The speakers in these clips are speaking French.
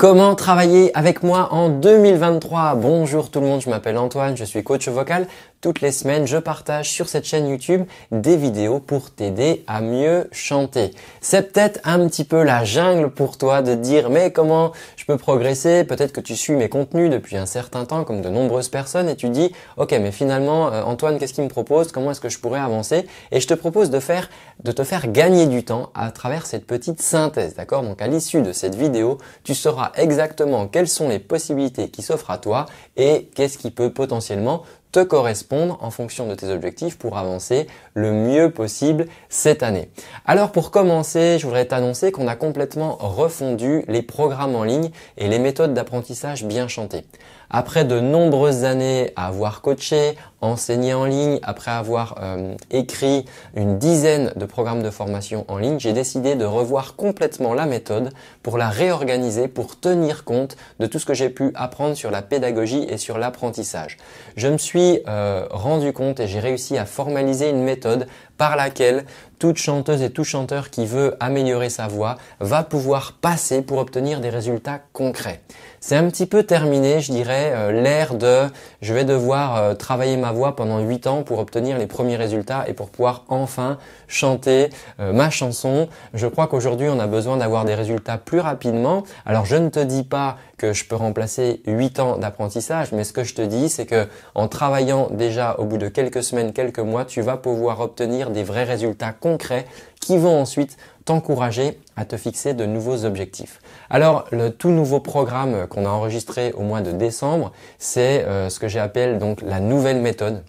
Comment travailler avec moi en 2023 Bonjour tout le monde, je m'appelle Antoine, je suis coach vocal toutes les semaines, je partage sur cette chaîne YouTube des vidéos pour t'aider à mieux chanter. C'est peut-être un petit peu la jungle pour toi de dire mais comment je peux progresser Peut-être que tu suis mes contenus depuis un certain temps comme de nombreuses personnes et tu dis ok mais finalement euh, Antoine qu'est-ce qu'il me propose Comment est-ce que je pourrais avancer Et je te propose de faire de te faire gagner du temps à travers cette petite synthèse, d'accord Donc à l'issue de cette vidéo, tu sauras exactement quelles sont les possibilités qui s'offrent à toi et qu'est-ce qui peut potentiellement te correspondre en fonction de tes objectifs pour avancer le mieux possible cette année. Alors pour commencer, je voudrais t'annoncer qu'on a complètement refondu les programmes en ligne et les méthodes d'apprentissage bien chantées. Après de nombreuses années à avoir coaché, Enseigner en ligne, après avoir euh, écrit une dizaine de programmes de formation en ligne, j'ai décidé de revoir complètement la méthode pour la réorganiser, pour tenir compte de tout ce que j'ai pu apprendre sur la pédagogie et sur l'apprentissage. Je me suis euh, rendu compte et j'ai réussi à formaliser une méthode par laquelle toute chanteuse et tout chanteur qui veut améliorer sa voix va pouvoir passer pour obtenir des résultats concrets. C'est un petit peu terminé, je dirais, euh, l'ère de je vais devoir travailler ma voix pendant 8 ans pour obtenir les premiers résultats et pour pouvoir enfin chanter euh, ma chanson. Je crois qu'aujourd'hui on a besoin d'avoir des résultats plus rapidement. Alors je ne te dis pas que je peux remplacer 8 ans d'apprentissage, mais ce que je te dis c'est que en travaillant déjà au bout de quelques semaines, quelques mois, tu vas pouvoir obtenir des vrais résultats concrets qui vont ensuite t'encourager à te fixer de nouveaux objectifs. Alors, le tout nouveau programme qu'on a enregistré au mois de décembre, c'est euh, ce que j'appelle donc la nouvelle méthode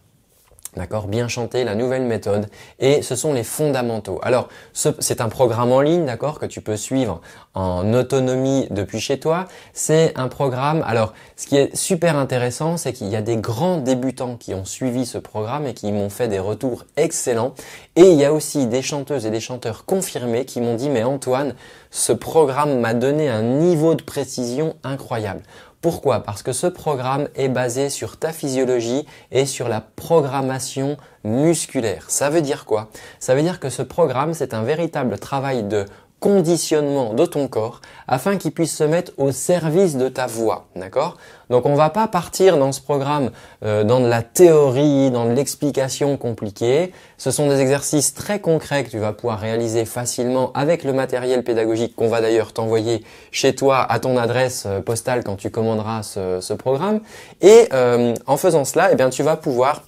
D'accord Bien chanter, la nouvelle méthode. Et ce sont les fondamentaux. Alors, c'est un programme en ligne, d'accord, que tu peux suivre en autonomie depuis chez toi. C'est un programme. Alors, ce qui est super intéressant, c'est qu'il y a des grands débutants qui ont suivi ce programme et qui m'ont fait des retours excellents. Et il y a aussi des chanteuses et des chanteurs confirmés qui m'ont dit, mais Antoine, ce programme m'a donné un niveau de précision incroyable. Pourquoi Parce que ce programme est basé sur ta physiologie et sur la programmation musculaire. Ça veut dire quoi Ça veut dire que ce programme, c'est un véritable travail de conditionnement de ton corps afin qu'il puisse se mettre au service de ta voix, d'accord Donc on va pas partir dans ce programme euh, dans de la théorie, dans de l'explication compliquée. Ce sont des exercices très concrets que tu vas pouvoir réaliser facilement avec le matériel pédagogique qu'on va d'ailleurs t'envoyer chez toi à ton adresse euh, postale quand tu commanderas ce, programme. Et euh, en faisant cela, eh bien tu vas pouvoir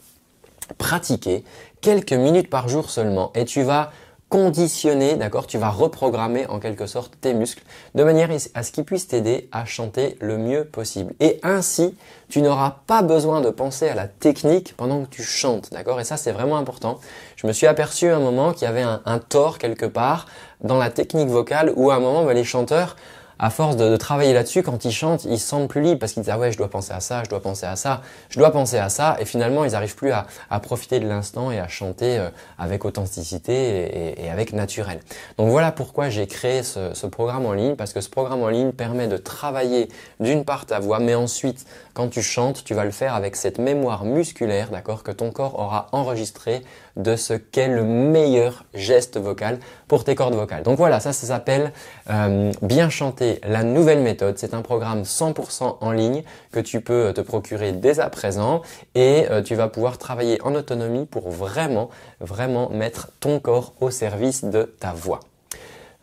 pratiquer quelques minutes par jour seulement et tu vas conditionner, d'accord Tu vas reprogrammer en quelque sorte tes muscles de manière à ce qu'ils puissent t'aider à chanter le mieux possible. Et ainsi, tu n'auras pas besoin de penser à la technique pendant que tu chantes, d'accord Et ça, c'est vraiment important. Je me suis aperçu à un moment qu'il y avait un, tort quelque part dans la technique vocale où à un moment, bah, les chanteurs à force de, travailler là-dessus, quand ils chantent, ils se plus libres parce qu'ils disent ah ouais, je dois penser à ça, je dois penser à ça, je dois penser à ça, et finalement ils n'arrivent plus à, profiter de l'instant et à chanter euh, avec authenticité et, avec naturel. Donc voilà pourquoi j'ai créé ce, ce programme en ligne parce que ce programme en ligne permet de travailler d'une part ta voix, mais ensuite quand tu chantes, tu vas le faire avec cette mémoire musculaire, d'accord, que ton corps aura enregistré de ce qu'est le meilleur geste vocal pour tes cordes vocales. Donc voilà, ça, ça s'appelle euh, Bien chanter, la nouvelle méthode. C'est un programme 100% en ligne que tu peux euh, te procurer dès à présent et euh, tu vas pouvoir travailler en autonomie pour vraiment, vraiment mettre ton corps au service de ta voix.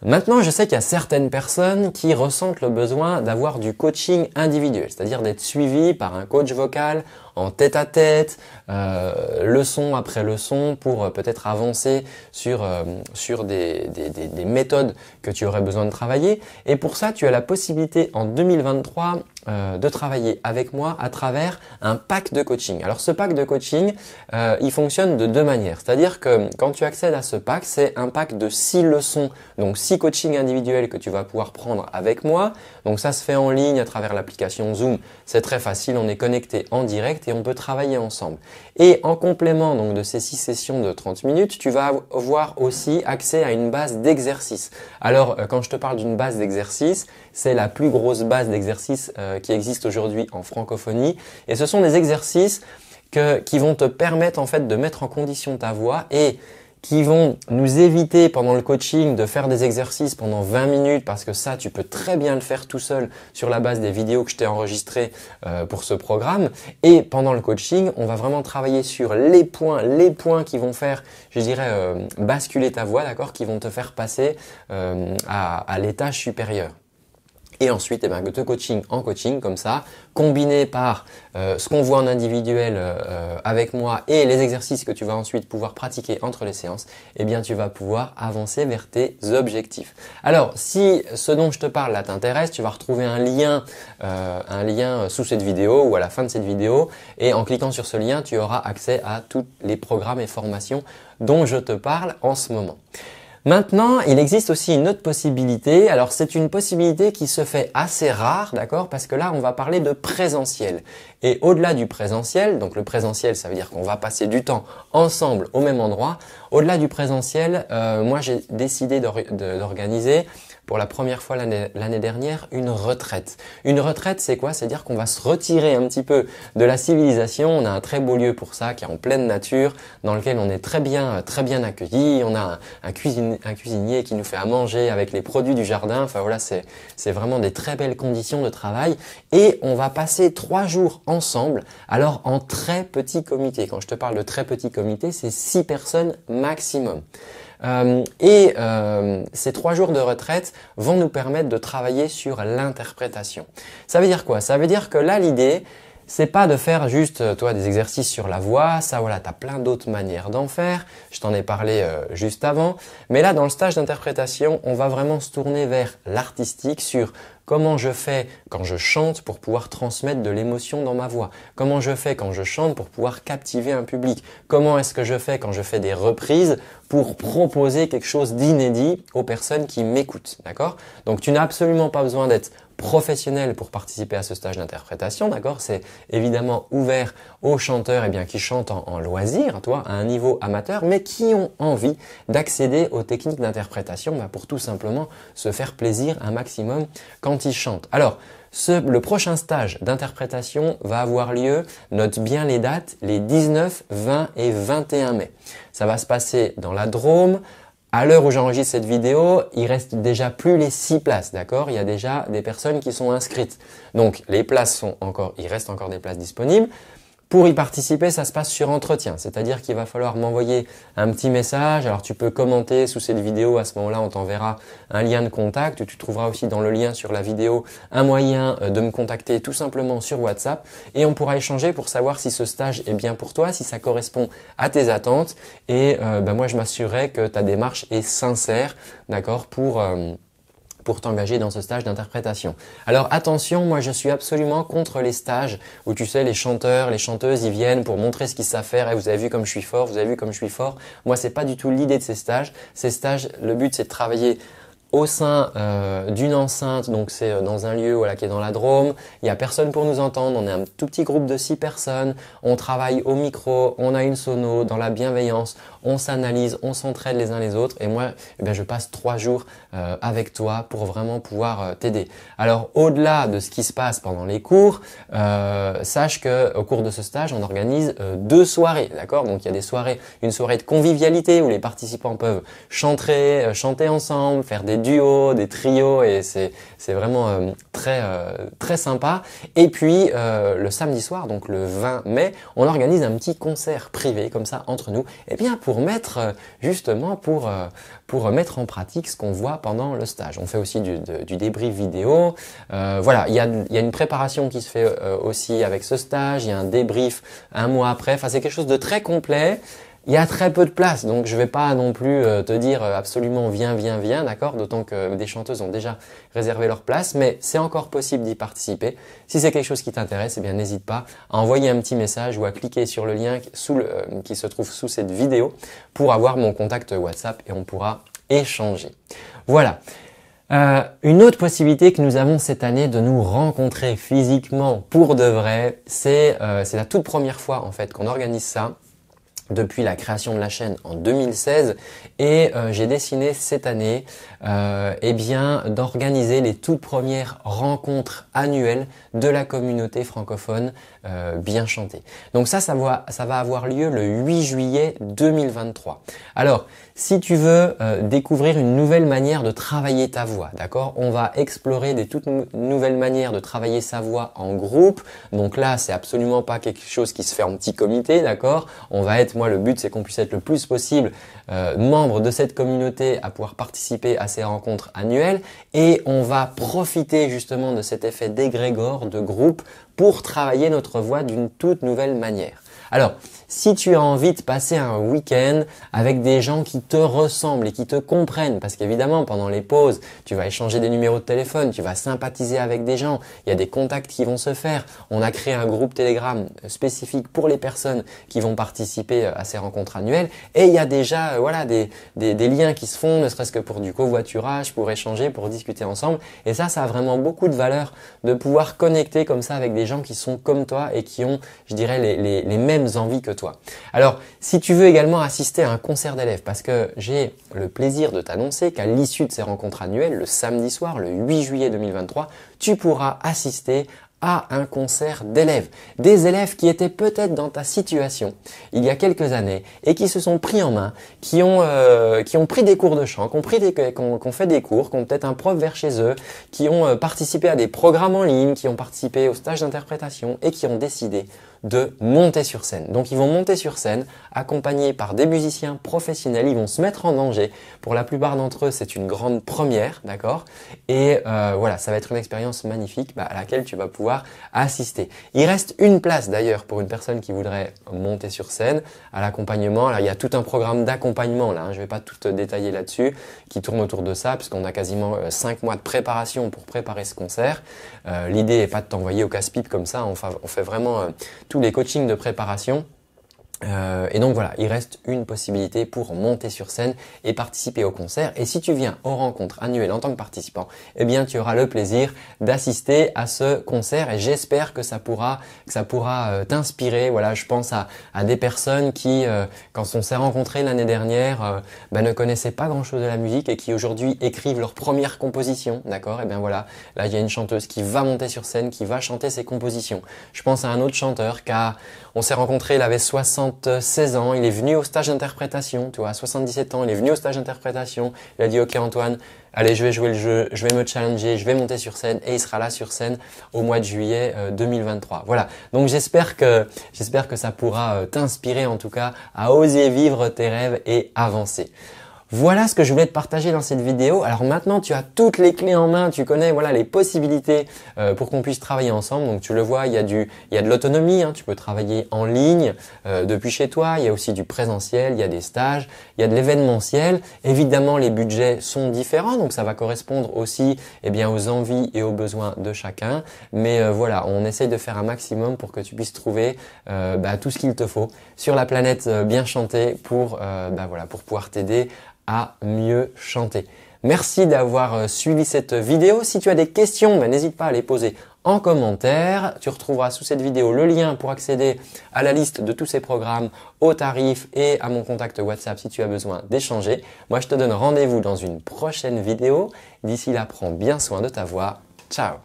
Maintenant, je sais qu'il y a certaines personnes qui ressentent le besoin d'avoir du coaching individuel, c'est-à-dire d'être suivi par un coach vocal en tête à tête, euh, leçon après leçon, pour euh, peut-être avancer sur, euh, des, des, méthodes que tu aurais besoin de travailler. Et pour ça, tu as la possibilité en 2023 de travailler avec moi à travers un pack de coaching. Alors ce pack de coaching, il fonctionne de deux manières. C'est-à-dire que quand tu accèdes à ce pack, c'est un pack de six leçons, donc six coachings individuels que tu vas pouvoir prendre avec moi. Donc ça se fait en ligne à travers l'application Zoom. C'est très facile, on est connecté en direct et on peut travailler ensemble. Et en complément donc de ces six sessions de 30 minutes, tu vas avoir aussi accès à une base d'exercices. Alors euh, quand je te parle d'une base d'exercices, c'est la plus grosse base d'exercices euh, qui existe aujourd'hui en francophonie et ce sont des exercices qui vont te permettre en fait de mettre en condition ta voix et qui vont nous éviter pendant le coaching de faire des exercices pendant 20 minutes parce que ça, tu peux très bien le faire tout seul sur la base des vidéos que je t'ai enregistrées euh, pour ce programme. Et pendant le coaching, on va vraiment travailler sur les points, les points qui vont faire, je dirais, euh, basculer ta voix, d'accord, qui vont te faire passer euh, à l'étage supérieur. Et ensuite, eh ben, de coaching en coaching, comme ça, combiné par euh, ce qu'on voit en individuel euh, euh, avec moi et les exercices que tu vas ensuite pouvoir pratiquer entre les séances, eh bien, tu vas pouvoir avancer vers tes objectifs. Alors, si ce dont je te parle là t'intéresse, tu vas retrouver un lien, un lien sous cette vidéo ou à la fin de cette vidéo. Et en cliquant sur ce lien, tu auras accès à tous les programmes et formations dont je te parle en ce moment. Maintenant, il existe aussi une autre possibilité. Alors, c'est une possibilité qui se fait assez rare, d'accord Parce que là, on va parler de présentiel. Et au-delà du présentiel, donc le présentiel, ça veut dire qu'on va passer du temps ensemble au même endroit. Au-delà du présentiel, euh, moi, j'ai décidé d'organiser pour la première fois l'année dernière une retraite. Une retraite, c'est quoi C'est dire qu'on va se retirer un petit peu de la civilisation. On a un très beau lieu pour ça, qui est en pleine nature, dans lequel on est très bien, très bien accueilli. On a un, un cuisinier qui nous fait à manger avec les produits du jardin. Enfin voilà, c'est vraiment des très belles conditions de travail. Et on va passer trois jours ensemble, alors en très petit comité. Quand je te parle de très petit comité, c'est six personnes maximum. Euh, et euh, ces trois jours de retraite vont nous permettre de travailler sur l'interprétation. Ça veut dire quoi Ça veut dire que là, l'idée, c'est pas de faire juste euh, toi des exercices sur la voix, ça voilà, tu as plein d'autres manières d'en faire. Je t'en ai parlé juste avant, mais là dans le stage d'interprétation, on va vraiment se tourner vers l'artistique sur comment je fais quand je chante pour pouvoir transmettre de l'émotion dans ma voix, comment je fais quand je chante pour pouvoir captiver un public, comment est-ce que je fais quand je fais des reprises pour proposer quelque chose d'inédit aux personnes qui m'écoutent, d'accord Donc tu n'as absolument pas besoin d'être professionnel pour participer à ce stage d'interprétation, d'accord C'est évidemment ouvert aux chanteurs et eh bien, qui chantent en, loisir, toi, à un niveau amateur, mais qui ont envie d'accéder aux techniques d'interprétation bah, pour tout simplement se faire plaisir un maximum quand ils chantent. Alors, le prochain stage d'interprétation va avoir lieu, note bien les dates, les 19, 20 et 21 mai. Ça va se passer dans la Drôme. À l'heure où j'enregistre cette vidéo, il reste déjà plus les 6 places, d'accord Il y a déjà des personnes qui sont inscrites. Donc les places sont encore, il reste encore des places disponibles. Pour y participer, ça se passe sur entretien, c'est-à-dire qu'il va falloir m'envoyer un petit message. Alors tu peux commenter sous cette vidéo, à ce moment-là on t'enverra un lien de contact. Tu trouveras aussi dans le lien sur la vidéo un moyen euh, de me contacter tout simplement sur WhatsApp et on pourra échanger pour savoir si ce stage est bien pour toi, si ça correspond à tes attentes et euh, ben moi je m'assurerai que ta démarche est sincère, d'accord, pour... Euh, pour t'engager dans ce stage d'interprétation. Alors attention, moi je suis absolument contre les stages où tu sais les chanteurs, les chanteuses, ils viennent pour montrer ce qu'ils savent faire. Et eh, vous avez vu comme je suis fort, vous avez vu comme je suis fort. Moi c'est pas du tout l'idée de ces stages. Ces stages, le but c'est de travailler au sein euh, d'une enceinte, donc c'est euh, dans un lieu voilà, qui est dans la Drôme, il n'y a personne pour nous entendre, on est un tout petit groupe de six personnes, on travaille au micro, on a une sono, dans la bienveillance, on s'analyse, on s'entraide les uns les autres, et moi eh ben, je passe trois jours euh, avec toi pour vraiment pouvoir t'aider. Alors au-delà de ce qui se passe pendant les cours, sache que au cours de ce stage, on organise deux soirées, d'accord Donc il y a des soirées, une soirée de convivialité où les participants peuvent chanter, chanter ensemble, faire des duo, duos, des trios et c'est vraiment euh, très euh, très sympa. Et puis euh, le samedi soir, donc le 20 mai, on organise un petit concert privé comme ça entre nous. Et eh bien pour mettre justement pour mettre en pratique ce qu'on voit pendant le stage. On fait aussi du, débrief vidéo. voilà, il y a il y a une préparation qui se fait aussi avec ce stage. Il y a un débrief un mois après. Enfin c'est quelque chose de très complet il y a très peu de place, donc je ne vais pas non plus euh, te dire euh, absolument viens, viens, viens, d'accord D'autant que des chanteuses ont déjà réservé leur place, mais c'est encore possible d'y participer. Si c'est quelque chose qui t'intéresse, eh bien n'hésite pas à envoyer un petit message ou à cliquer sur le lien euh, qui se trouve sous cette vidéo pour avoir mon contact WhatsApp et on pourra échanger. Voilà. une autre possibilité que nous avons cette année de nous rencontrer physiquement pour de vrai, c'est la toute première fois en fait qu'on organise ça depuis la création de la chaîne en 2016 et euh, j'ai décidé cette année euh, eh bien d'organiser les toutes premières rencontres annuelles de la communauté francophone euh, bien chanter. Donc ça, ça va, avoir lieu le 8 juillet 2023. Alors, si tu veux euh, découvrir une nouvelle manière de travailler ta voix, d'accord On va explorer des toutes nouvelles manières de travailler sa voix en groupe. Donc là, c'est absolument pas quelque chose qui se fait en petit comité, d'accord On va être, moi, le but, c'est qu'on puisse être le plus possible euh, membre de cette communauté à pouvoir participer à ces rencontres annuelles et on va profiter justement de cet effet d'égrégore de groupe pour travailler notre voix d'une toute nouvelle manière. Alors, si tu as envie de passer un week-end avec des gens qui te ressemblent et qui te comprennent, parce qu'évidemment, pendant les pauses, tu vas échanger des numéros de téléphone, tu vas sympathiser avec des gens, il y a des contacts qui vont se faire. On a créé un groupe Telegram spécifique pour les personnes qui vont participer euh, à ces rencontres annuelles et il y a déjà euh, voilà des, liens qui se font, ne serait-ce que pour du covoiturage, pour échanger, pour discuter ensemble. Et ça, ça a vraiment beaucoup de valeur de pouvoir connecter comme ça avec des gens qui sont comme toi et qui ont, je dirais, les, les mêmes envies que toi toi. Alors, si tu veux également assister à un concert d'élèves, parce que j'ai le plaisir de t'annoncer qu'à l'issue de ces rencontres annuelles, le samedi soir, le 8 juillet 2023, tu pourras assister à un concert d'élèves, des élèves qui étaient peut-être dans ta situation il y a quelques années et qui se sont pris en main, qui ont euh, pris des cours de chant, qui ont pris qui ont fait des cours, qui ont peut-être un prof vers chez eux, qui ont euh, participé à des programmes en ligne, qui ont participé au stage d'interprétation et qui ont décidé de monter sur scène. Donc ils vont monter sur scène accompagnés par des musiciens professionnels, ils vont se mettre en danger. Pour la plupart d'entre eux, c'est une grande première, d'accord Et euh, voilà, ça va être une expérience magnifique bah, à laquelle tu vas pouvoir assister. Il reste une place d'ailleurs pour une personne qui voudrait monter sur scène à l'accompagnement. Là, il y a tout un programme d'accompagnement là, je hein. je vais pas tout détailler là-dessus qui tourne autour de ça, puisqu'on a quasiment 5 euh, mois de préparation pour préparer ce concert. Euh, l'idée n'est pas de t'envoyer au casse-pipe comme ça, on fait vraiment euh, tous les coachings de préparation euh, et donc voilà, il reste une possibilité pour monter sur scène et participer au concert. Et si tu viens aux rencontres annuelles en tant que participant, eh bien tu auras le plaisir d'assister à ce concert. Et j'espère que ça pourra, que ça pourra euh, t'inspirer. Voilà, je pense à, des personnes qui, euh, quand on s'est rencontrés l'année dernière, bah, ne connaissaient pas grand-chose de la musique et qui aujourd'hui écrivent leur première composition. D'accord Et eh bien voilà, là il y a une chanteuse qui va monter sur scène, qui va chanter ses compositions. Je pense à un autre chanteur car on s'est rencontré, il avait 60 76 ans, il est venu au stage d'interprétation, tu vois, 77 ans, il est venu au stage d'interprétation, il a dit OK Antoine, allez, je vais jouer le jeu, je vais me challenger, je vais monter sur scène et il sera là sur scène au mois de juillet 2023. Euh, voilà. Donc j'espère j'espère que ça pourra euh, t'inspirer en tout cas à oser vivre tes rêves et avancer. Voilà ce que je voulais te partager dans cette vidéo. Alors maintenant, tu as toutes les clés en main, tu connais voilà les possibilités euh, pour qu'on puisse travailler ensemble. Donc tu le vois, il y a du, il y a de l'autonomie. Hein. Tu peux travailler en ligne euh, depuis chez toi. Il y a aussi du présentiel, il y a des stages, il y a de l'événementiel. Évidemment, les budgets sont différents, donc ça va correspondre aussi eh bien aux envies et aux besoins de chacun. Mais euh, voilà, on essaye de faire un maximum pour que tu puisses trouver bah, tout ce qu'il te faut sur la planète bien chantée pour bah, voilà pour pouvoir t'aider à mieux chanter. Merci d'avoir euh, suivi cette vidéo. Si tu as des questions, ben, n'hésite pas à les poser en commentaire. Tu retrouveras sous cette vidéo le lien pour accéder à la liste de tous ces programmes, aux tarifs et à mon contact WhatsApp si tu as besoin d'échanger. Moi, je te donne rendez-vous dans une prochaine vidéo. D'ici là, prends bien soin de ta voix. Ciao